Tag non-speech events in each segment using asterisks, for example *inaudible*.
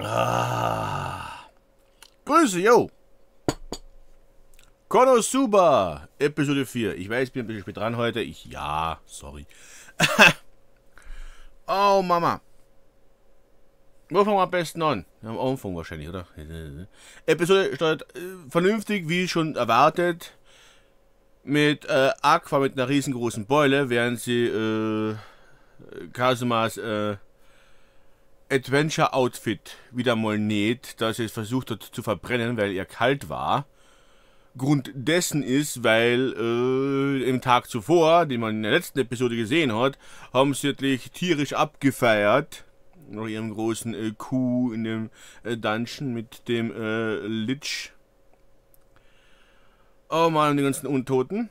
Ah. Grüße, yo! Konosuba, Episode 4. Ich weiß, ich bin ein bisschen spät dran heute. Ich, ja, sorry. *laughs* oh, Mama. Wo fangen wir am besten an? Am Anfang wahrscheinlich, oder? *laughs* Episode startet äh, vernünftig, wie schon erwartet. Mit äh, Aqua mit einer riesengroßen Beule, während sie äh, Kasumas äh, Adventure-Outfit wieder mal näht, dass ihr es versucht hat zu verbrennen, weil ihr kalt war. Grund dessen ist, weil äh, im Tag zuvor, den man in der letzten Episode gesehen hat, haben sie wirklich tierisch abgefeiert. Nach ihrem großen äh, Coup in dem äh, Dungeon mit dem äh, Lich. Oh man, die ganzen Untoten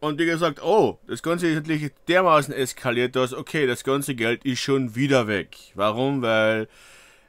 und wie gesagt, oh, das Ganze ist natürlich dermaßen eskaliert, dass, okay, das ganze Geld ist schon wieder weg. Warum? Weil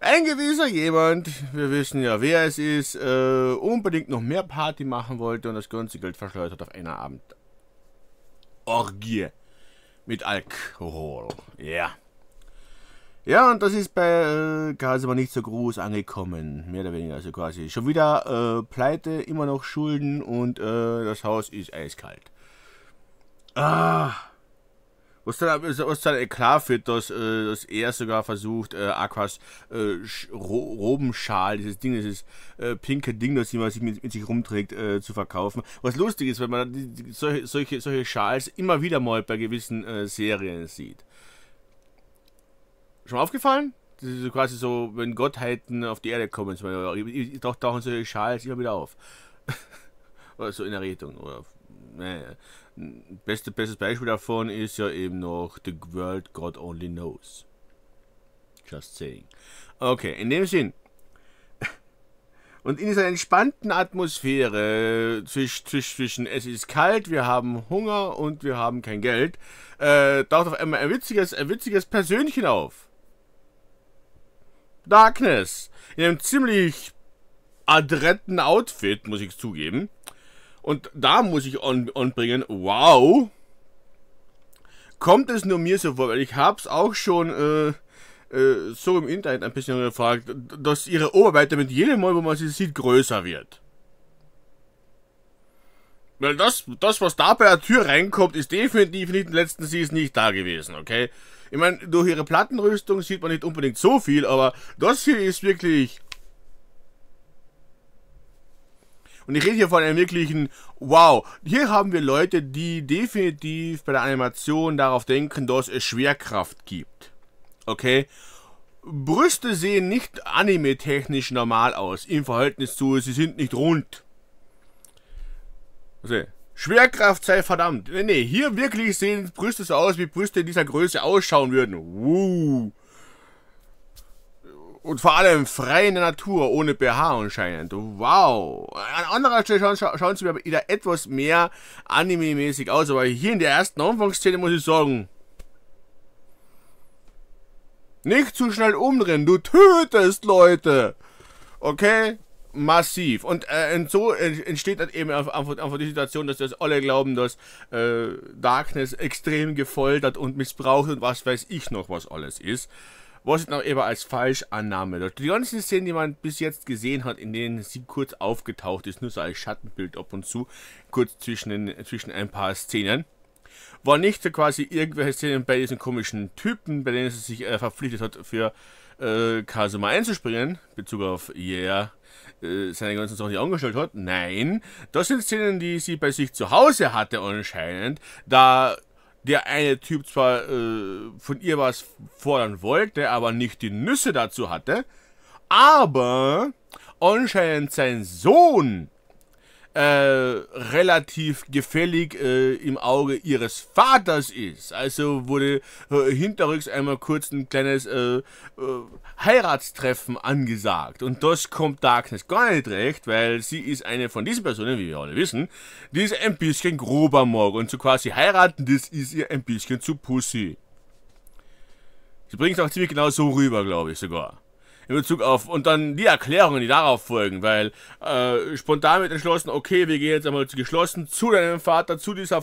ein gewisser jemand, wir wissen ja, wer es ist, äh, unbedingt noch mehr Party machen wollte und das ganze Geld verschleudert hat auf einer Abend. Orgie. Mit Alkohol. Ja. Yeah. Ja, und das ist bei äh, Gasema nicht so groß angekommen, mehr oder weniger. Also quasi schon wieder äh, Pleite, immer noch Schulden und äh, das Haus ist eiskalt. Ah. Was dann, was dann klar wird, dass, äh, dass er sogar versucht, äh, Aquas äh, Robenschal, dieses Ding, dieses äh, pinke Ding, das jemand sich mit, mit, sich rumträgt, äh, zu verkaufen. Was lustig ist, wenn man die, solche, solche, solche Schals immer wieder mal bei gewissen äh, Serien sieht. Schon mal aufgefallen? Das ist quasi so, wenn Gottheiten auf die Erde kommen, zum Beispiel, tauchen solche Schals immer wieder auf. *laughs* oder so in der Richtung, oder naja, ne, beste, bestes Beispiel davon ist ja eben noch The World God Only Knows. Just saying. Okay, in dem Sinn. Und in dieser entspannten Atmosphäre zwisch, zwisch, zwischen es ist kalt, wir haben Hunger und wir haben kein Geld, äh, taucht auf einmal ein witziges, ein witziges Persönchen auf. Darkness. In einem ziemlich adretten Outfit, muss ich zugeben. Und da muss ich anbringen, wow, kommt es nur mir so vor, weil ich hab's auch schon äh, äh, so im Internet ein bisschen gefragt, dass ihre Oberweite mit jedem Mal, wo man sie sieht, größer wird. Weil das, das, was da bei der Tür reinkommt, ist definitiv nicht in den letzten Season nicht da gewesen, okay? Ich meine, durch ihre Plattenrüstung sieht man nicht unbedingt so viel, aber das hier ist wirklich Und ich rede hier von einem wirklichen Wow. Hier haben wir Leute, die definitiv bei der Animation darauf denken, dass es Schwerkraft gibt. Okay? Brüste sehen nicht anime-technisch normal aus, im Verhältnis zu, sie sind nicht rund. Also, Schwerkraft sei verdammt. Nee, nee, hier wirklich sehen Brüste so aus, wie Brüste in dieser Größe ausschauen würden. Wuh. Und vor allem frei in der Natur, ohne BH anscheinend. Wow. An anderer Stelle schauen, scha schauen sie mir wieder etwas mehr anime-mäßig aus, aber hier in der ersten Anfangsszene muss ich sagen. Nicht zu schnell umdrehen, du tötest Leute. Okay? Massiv. Und, äh, und so entsteht dann eben einfach, einfach die Situation, dass das alle glauben, dass äh, Darkness extrem gefoltert und missbraucht und was weiß ich noch, was alles ist was ich noch eben als falsch annahme. Die ganzen Szenen, die man bis jetzt gesehen hat, in denen sie kurz aufgetaucht ist, nur so als Schattenbild ab und zu, kurz zwischen, den, zwischen ein paar Szenen, war nicht so quasi irgendwelche Szenen bei diesen komischen Typen, bei denen sie sich äh, verpflichtet hat, für äh, Kasuma einzuspringen, in Bezug auf yeah, äh, seine ganzen Sachen, die angestellt hat. Nein, das sind Szenen, die sie bei sich zu Hause hatte anscheinend, da der eine Typ zwar äh, von ihr was fordern wollte, aber nicht die Nüsse dazu hatte, aber anscheinend sein Sohn äh, relativ gefällig äh, im Auge ihres Vaters ist. Also wurde äh, hinterrücks einmal kurz ein kleines äh, äh, Heiratstreffen angesagt. Und das kommt Darkness gar nicht recht, weil sie ist eine von diesen Personen, wie wir alle wissen, die ist ein bisschen grober mag. Und so quasi heiraten, das ist ihr ein bisschen zu pussy. Sie bringt es auch ziemlich genau so rüber, glaube ich sogar in Bezug auf und dann die Erklärungen, die darauf folgen, weil äh, spontan mit entschlossen, okay, wir gehen jetzt einmal zu geschlossen zu deinem Vater, zu, dieser,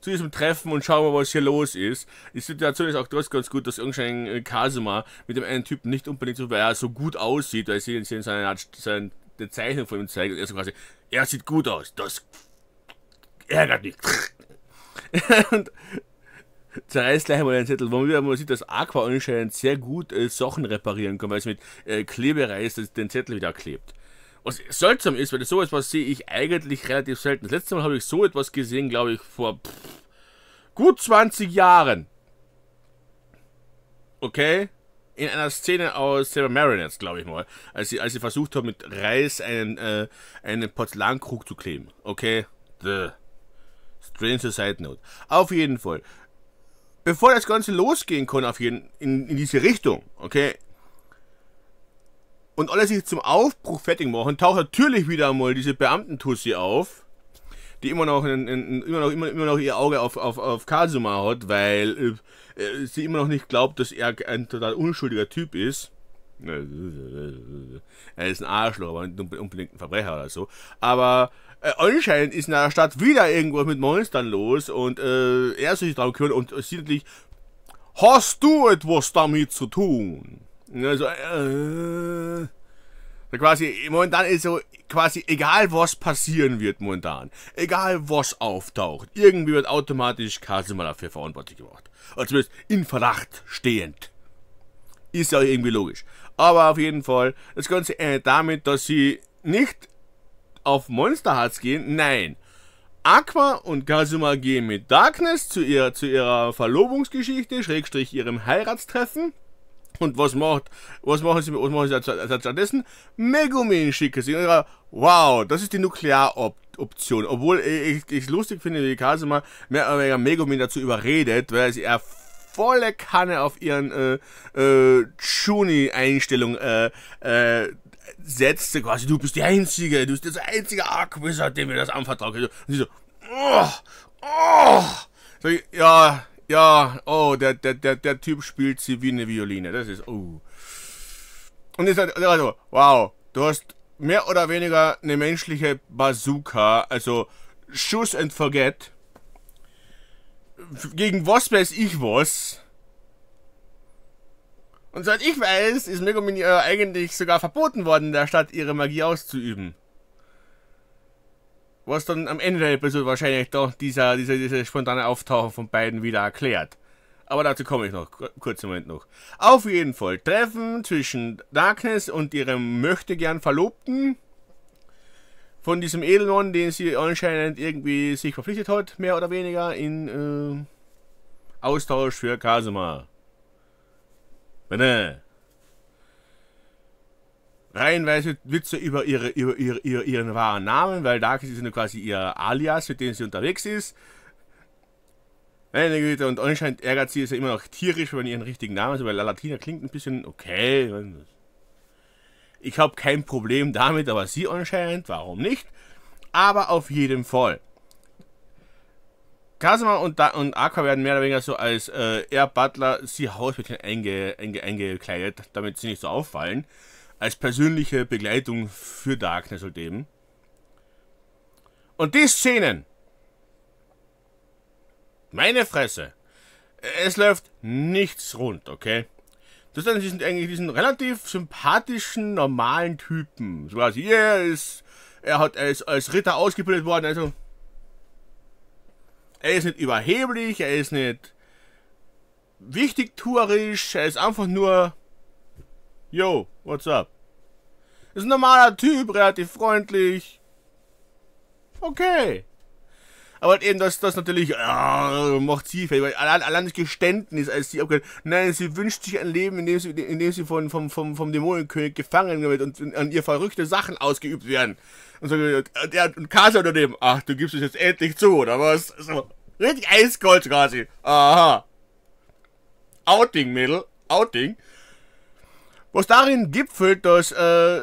zu diesem Treffen und schauen mal, was hier los ist. Die Situation ist auch trotzdem ganz gut, dass irgendein äh, Kasima mit dem einen Typen nicht unbedingt so, weil er so gut aussieht, weil sie in seine Art, seine Zeichnung von ihm zeigt, er so quasi, er sieht gut aus, das ärgert mich. *laughs* und zerreiß gleich mal den Zettel. Wo man sieht, dass Aqua anscheinend sehr gut äh, Sachen reparieren kann, weil es mit äh, Klebereis den Zettel wieder klebt. Was seltsam ist, weil sowas etwas sehe ich eigentlich relativ selten. Das letzte Mal habe ich so etwas gesehen, glaube ich, vor pff, gut 20 Jahren. Okay? In einer Szene aus Saber Mariners, glaube ich mal. Als sie, als sie versucht haben, mit Reis einen, äh, einen Porzellankrug zu kleben. Okay? Duh. Strange Side Note. Auf jeden Fall bevor das Ganze losgehen kann, auf jeden, in, in diese Richtung, okay, und alle sich zum Aufbruch fertig machen, taucht natürlich wieder einmal diese Beamtentussi auf, die immer noch, einen, einen, immer noch, immer, immer noch ihr Auge auf, auf, auf Kazuma hat, weil äh, äh, sie immer noch nicht glaubt, dass er ein total unschuldiger Typ ist. Er ist ein Arschloch, aber nicht unbedingt ein Verbrecher oder so. Aber äh, anscheinend ist in der Stadt wieder irgendwas mit Monstern los und äh, er soll sich darum kümmert und äh, sieht natürlich, hast du etwas damit zu tun? Also, äh, quasi, momentan ist so, quasi egal was passieren wird momentan, egal was auftaucht, irgendwie wird automatisch Kasima dafür verantwortlich gemacht. Also zumindest in Verdacht stehend. Ist ja irgendwie logisch. Aber auf jeden Fall, das Ganze endet damit, dass sie nicht auf Monster Hearts gehen. Nein. Aqua und Kazuma gehen mit Darkness zu, ihr, zu ihrer Verlobungsgeschichte, Schrägstrich ihrem Heiratstreffen. Und was macht, was machen sie, was machen sie stattdessen? Megumin schicken sie. Wow, das ist die Nuklearoption. Obwohl ich es lustig finde, wie Kasima mehr oder weniger Megumin dazu überredet, weil sie er volle Kanne auf ihren äh, äh, Chuni-Einstellung äh, äh, setzte quasi, du bist der Einzige, du bist der einzige Arquizzer, dem wir das anvertraut haben. Und sie so, oh, oh. So, ich, ja, ja, oh, der, der, der, der Typ spielt sie wie eine Violine. Das ist, oh. Und ist halt, also, wow, du hast mehr oder weniger eine menschliche Bazooka, also Schuss and Forget. Gegen was weiß ich was. Und seit ich weiß, ist Megumi äh, eigentlich sogar verboten worden, in der Stadt ihre Magie auszuüben. Was dann am Ende der Episode wahrscheinlich doch dieser, dieser, dieser spontane Auftauchen von beiden wieder erklärt. Aber dazu komme ich noch, kurz im Moment noch. Auf jeden Fall, Treffen zwischen Darkness und ihrem möchtegern Verlobten von diesem Edelmann, den sie anscheinend irgendwie sich verpflichtet hat, mehr oder weniger, in äh, Austausch für Kasuma. Bitte. Reihenweise Witze über, ihre, über ihre, ihre, ihren wahren Namen, weil Dark ist quasi ihr Alias, mit dem sie unterwegs ist. Meine Güte, und anscheinend ärgert sie es ja immer noch tierisch, wenn ihren richtigen Namen ist, also weil La Latina klingt ein bisschen okay. Ich habe kein Problem damit, aber sie anscheinend, warum nicht? Aber auf jeden Fall. Kasima und, da und Aka werden mehr oder weniger so als äh, Air Butler, sie Hausmädchen einge, einge, eingekleidet, damit sie nicht so auffallen. Als persönliche Begleitung für Darkness und eben. Und die Szenen. Meine Fresse. Es läuft nichts rund, okay? Das sind eigentlich diesen relativ sympathischen, normalen Typen. So was, er ist, er hat, er ist als Ritter ausgebildet worden, also er ist nicht überheblich, er ist nicht wichtigtuerisch, er ist einfach nur, yo, what's up? Ist ein normaler Typ, relativ freundlich. Okay. Aber halt eben, dass das natürlich ja, macht sie fertig, weil allein, allein das Geständnis, als sie abgehört, nein, sie wünscht sich ein Leben, in dem sie, in dem sie von, vom, vom, vom Dämonenkönig gefangen wird und an ihr verrückte Sachen ausgeübt werden. Und so, ja, und Kasa unter dem, ach, du gibst es jetzt endlich zu, oder was? So, richtig eiskalt quasi. Aha. Outing, Mädel. Outing. Was darin gipfelt, dass äh,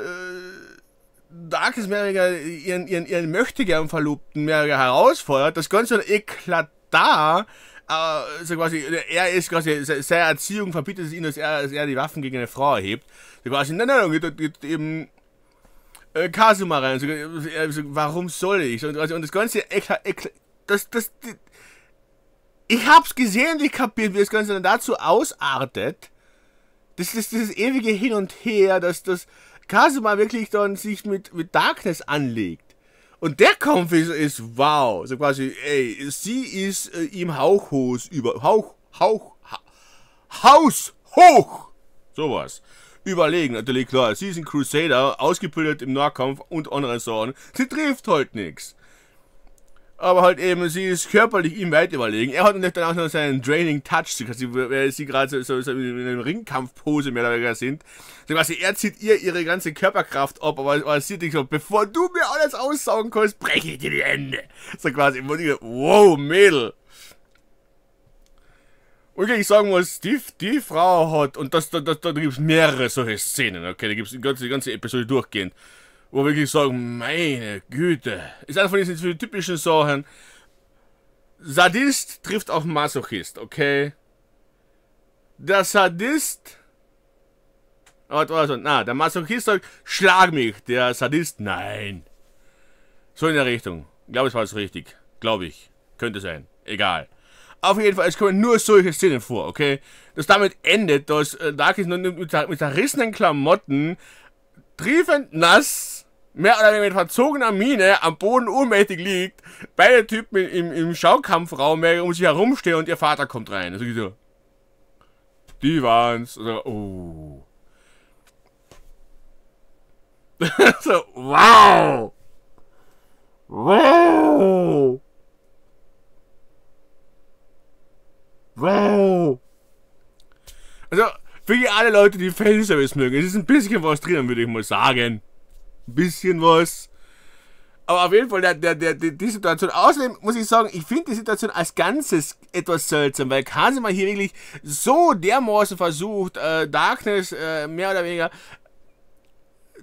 Darkest Merriger ihren, ihren, ihren möchtegern Verlobten Merriger herausfordert, das Ganze dann eklatant, äh, so quasi, er ist quasi, seine Erziehung verbietet es ihm, dass er, dass er die Waffen gegen eine Frau erhebt. So quasi, nein, nein, geht, geht eben äh, Kasuma rein. So, äh, so, warum soll ich? So, quasi, also, und das Ganze, ekla, ekla, das, das, die, ich hab's gesehen, ich kapiert, wie das Ganze dann dazu ausartet. Das, das, dieses ewige Hin und Her, dass das, das Kasuma wirklich dann sich mit, mit Darkness anlegt. Und der Kampf ist, ist wow. So quasi, ey, sie ist äh, ihm hauchhos über, hauch, hauch, ha, haus, hoch. Sowas. Überlegen, natürlich klar. Sie ist ein Crusader, ausgebildet im Nahkampf und anderen Sorten. Sie trifft halt nichts. Aber halt eben, sie ist körperlich ihm weit überlegen. Er hat natürlich dann auch noch seinen Draining Touch, sie, weil sie gerade so, so, so in einer Ringkampfpose mehr oder weniger sind. So quasi, er zieht ihr ihre ganze Körperkraft ab, aber, aber sie denkt so, bevor du mir alles aussaugen kannst, breche ich dir die Hände. So quasi, wo ich wow, Mädel. Okay, ich sagen muss, die, die Frau hat, und das, da, da, da gibt es mehrere solche Szenen, okay, da gibt es die ganze, die ganze Episode durchgehend wo wir wirklich sagen, meine Güte. Ist einfach für die typischen Sachen. Sadist trifft auf Masochist, okay? Der Sadist. Also, na, der Masochist sagt, schlag mich. Der Sadist, nein. So in der Richtung. Ich glaube, es war es richtig. Glaube ich. Könnte sein. Egal. Auf jeden Fall, es kommen nur solche Szenen vor, okay? Das damit endet, dass äh, Darkis nun mit zerrissenen Klamotten triefend nass mehr oder weniger mit verzogener Miene am Boden ohnmächtig liegt, beide Typen im, im Schaukampfraum um sich herumstehen und ihr Vater kommt rein. Also so, die waren's. Oder, also, oh. *laughs* so, wow! Wow! Wow! Also, für alle Leute, die Fanservice mögen, es ist ein bisschen frustrierend, würde ich mal sagen ein bisschen was. Aber auf jeden Fall, der, der, der, die Situation. Außerdem muss ich sagen, ich finde die Situation als Ganzes etwas seltsam, weil Kasima hier wirklich so dermaßen versucht, äh, Darkness äh, mehr oder weniger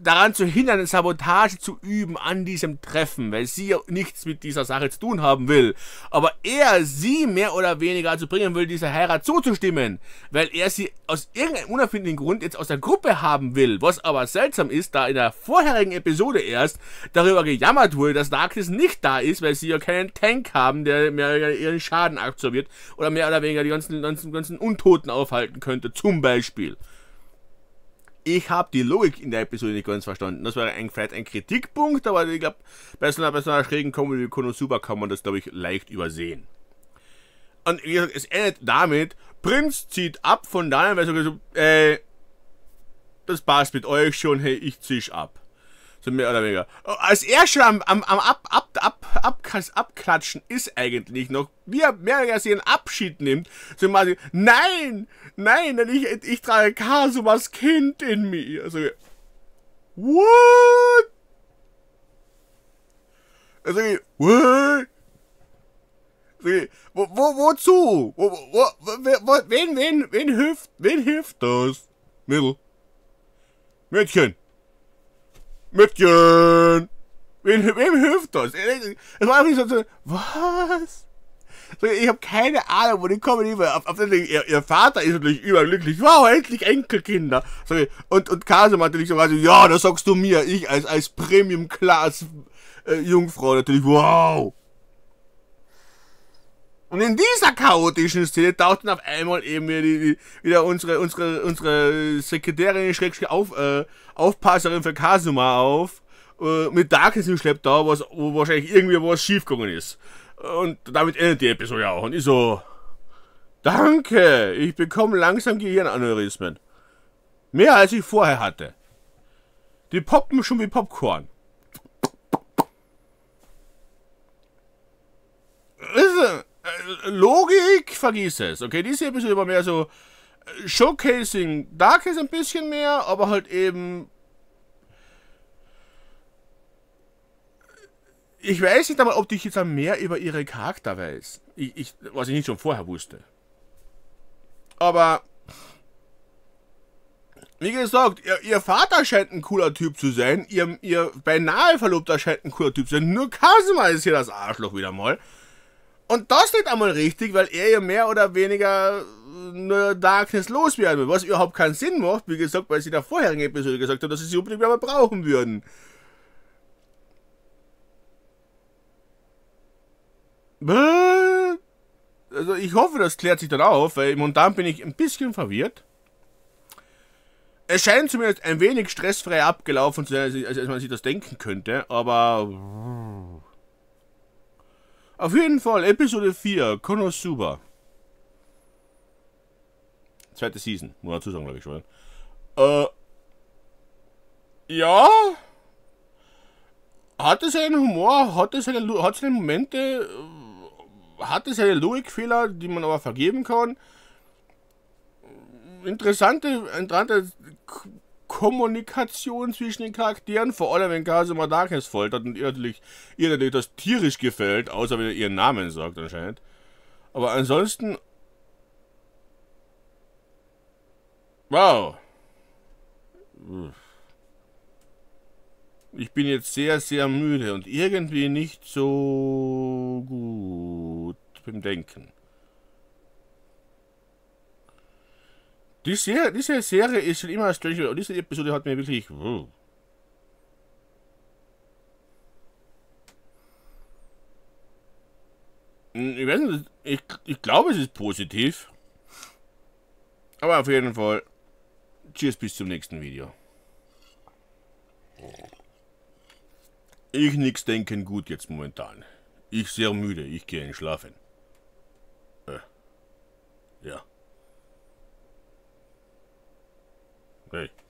daran zu hindern, Sabotage zu üben an diesem Treffen, weil sie nichts mit dieser Sache zu tun haben will. Aber er sie mehr oder weniger dazu bringen will, dieser Heirat zuzustimmen, weil er sie aus irgendeinem unerfindlichen Grund jetzt aus der Gruppe haben will. Was aber seltsam ist, da in der vorherigen Episode erst darüber gejammert wurde, dass Darkness nicht da ist, weil sie ja keinen Tank haben, der mehr oder weniger ihren Schaden absorbiert oder mehr oder weniger die ganzen, ganzen, ganzen Untoten aufhalten könnte, zum Beispiel ich habe die Logik in der Episode nicht ganz verstanden. Das war ein, vielleicht ein Kritikpunkt, aber ich glaube, bei so einer, bei so einer schrägen Comedy wie Konosuba kann man das, glaube ich, leicht übersehen. Und wie gesagt, es endet damit, Prinz zieht ab von daher, weil so, äh, das passt mit euch schon, hey, ich zisch ab. So mehr oder weniger. Als er schon am, am, am ab, ab, ab, ab, Abklatschen ist eigentlich noch, wie er mehr oder weniger ihren Abschied nimmt, so mal nein, nein, denn ich, ich trage Kasumas Kind in mir. Also, what? Also, what? Also, wo, wo, wozu? Wo, wo, wo, wen, wen, wen hilft, wen hilft das? Mädel. Mädchen. Mädchen, wem, wem hilft das? Äh, äh, es war einfach so, was? So, Ich habe keine Ahnung, wo die kommen. Über. Auf, auf, ihr, ihr Vater ist natürlich überglücklich. Wow, endlich Enkelkinder. So, Und, und Kasim natürlich so, also, ja, das sagst du mir. Ich als, als Premium-Class-Jungfrau äh, natürlich, wow. Und in dieser chaotischen Szene taucht dann auf einmal eben wieder, die, wieder unsere, unsere, unsere Sekretärin, Schrägstrich, auf, äh, Aufpasserin für Kasuma auf, äh, mit Darkness im Schlepptau, was, wo wahrscheinlich irgendwie was schiefgegangen ist. Und damit endet die Episode auch. Und ich so, danke, ich bekomme langsam Gehirnaneurysmen. Mehr als ich vorher hatte. Die poppen schon wie Popcorn. Logik, vergiss es. Okay, diese Episode war mehr so äh, Showcasing. Darkness ein bisschen mehr, aber halt eben äh, ich weiß nicht einmal, ob ich jetzt mehr über ihre Charakter weiß. Ich, ich, was ich nicht schon vorher wusste. Aber, wie gesagt, ihr, ihr, Vater scheint ein cooler Typ zu sein. Ihr, ihr beinahe Verlobter scheint ein cooler Typ zu sein. Nur Kasima ist hier das Arschloch wieder mal. Und das nicht einmal richtig, weil er ja mehr oder weniger äh, nur Darkness loswerden will, was überhaupt keinen Sinn macht, wie gesagt, weil sie in der vorherigen Episode gesagt haben, dass sie sie unbedingt mehr brauchen würden. Also ich hoffe, das klärt sich dann auf, weil momentan bin ich ein bisschen verwirrt. Es scheint zumindest ein wenig stressfrei abgelaufen zu sein, als man sich das denken könnte, aber auf jeden Fall, Episode 4, Konosuba. Zweite Season, muss man dazu sagen, glaube ich schon. Äh, ja. Hatte seinen Humor, hatte seine, hat seine Momente, äh, hatte seine Logikfehler, die man aber vergeben kann. Interessante, interessante Kommunikation zwischen den Charakteren, vor allem wenn Kasima Darkness foltert und ihr natürlich, ihr natürlich das tierisch gefällt, außer wenn ihr ihren Namen sagt anscheinend. Aber ansonsten... Wow. Ich bin jetzt sehr, sehr müde und irgendwie nicht so gut beim Denken. Die Serie, diese Serie ist schon immer strange und diese Episode hat mir wirklich. Wow. Hm, ich weiß nicht, ich, ich glaube, es ist positiv. Aber auf jeden Fall, tschüss, bis zum nächsten Video. Ich nix denken gut jetzt momentan. Ich sehr müde, ich gehe schlafen. Hey.